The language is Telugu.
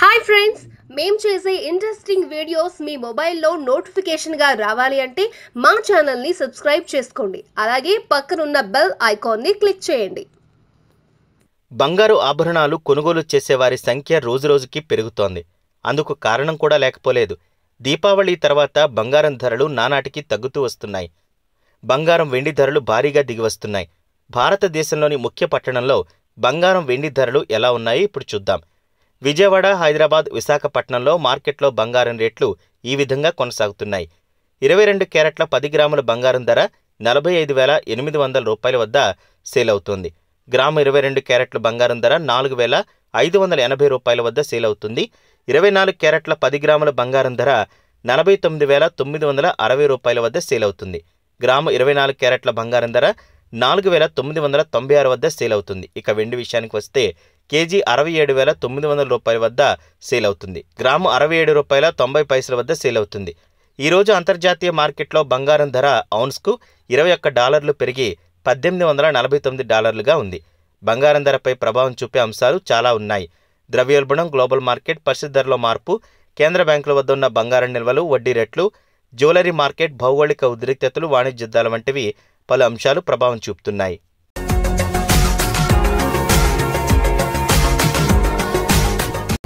హాయ్ ఫ్రెండ్స్ మేం చేసే ఇంట్రెస్టింగ్ వీడియోస్ మీ మొబైల్లో నోటిఫికేషన్గా రావాలి అంటే మా ఛానల్ని సబ్స్క్రైబ్ చేసుకోండి అలాగే పక్కనున్న బెల్ ఐకాన్ని క్లిక్ చేయండి బంగారు ఆభరణాలు కొనుగోలు చేసేవారి సంఖ్య రోజురోజుకి పెరుగుతోంది అందుకు కారణం కూడా లేకపోలేదు దీపావళి తర్వాత బంగారం ధరలు నానాటికి తగ్గుతూ వస్తున్నాయి బంగారం వెండి ధరలు భారీగా దిగివస్తున్నాయి భారతదేశంలోని ముఖ్య పట్టణంలో బంగారం వెండి ధరలు ఎలా ఉన్నాయి ఇప్పుడు చూద్దాం విజయవాడ హైదరాబాద్ విశాఖపట్నంలో మార్కెట్లో బంగారం రేట్లు ఈ విధంగా కొనసాగుతున్నాయి ఇరవై రెండు క్యారెట్ల పది గ్రాముల బంగారం ధర నలభై ఐదు వేల ఎనిమిది వందల రూపాయల వద్ద సేల్ అవుతుంది గ్రాము ఇరవై రెండు క్యారెట్ల బంగారం ధర నాలుగు వేల ఐదు వందల ఎనభై రూపాయల వద్ద సేల్ అవుతుంది ఇరవై నాలుగు క్యారెట్ల పది గ్రాముల బంగారం ధర నలభై తొమ్మిది వేల తొమ్మిది వందల అరవై రూపాయల వద్ద సేల్ అవుతుంది గ్రాము ఇరవై నాలుగు క్యారెట్ల బంగారం ధర నాలుగు వేల తొమ్మిది వందల తొంభై ఆరు వద్ద సేల్ అవుతుంది ఇక వెండి విషయానికి వస్తే కేజీ అరవై ఏడు వేల తొమ్మిది వందల రూపాయల వద్ద సేల్ అవుతుంది గ్రాము అరవై ఏడు రూపాయల తొంభై పైసల వద్ద సేల్ అవుతుంది ఈరోజు అంతర్జాతీయ మార్కెట్లో బంగారం ధర ఔన్స్కు ఇరవై ఒక్క డాలర్లు పెరిగి పద్దెనిమిది వందల నలభై తొమ్మిది డాలర్లుగా ఉంది బంగారం ధరపై ప్రభావం చూపే అంశాలు చాలా ఉన్నాయి ద్రవ్యోల్బణం గ్లోబల్ మార్కెట్ పరిస్థితి ధరలో మార్పు కేంద్ర బ్యాంకుల వద్ద ఉన్న బంగారం నిల్వలు వడ్డీ రేట్లు జ్యువెలరీ మార్కెట్ భౌగోళిక ఉద్రిక్తతలు వాణిజ్య యుద్ధాల వంటివి పలు అంశాలు ప్రభావం చూపుతున్నాయి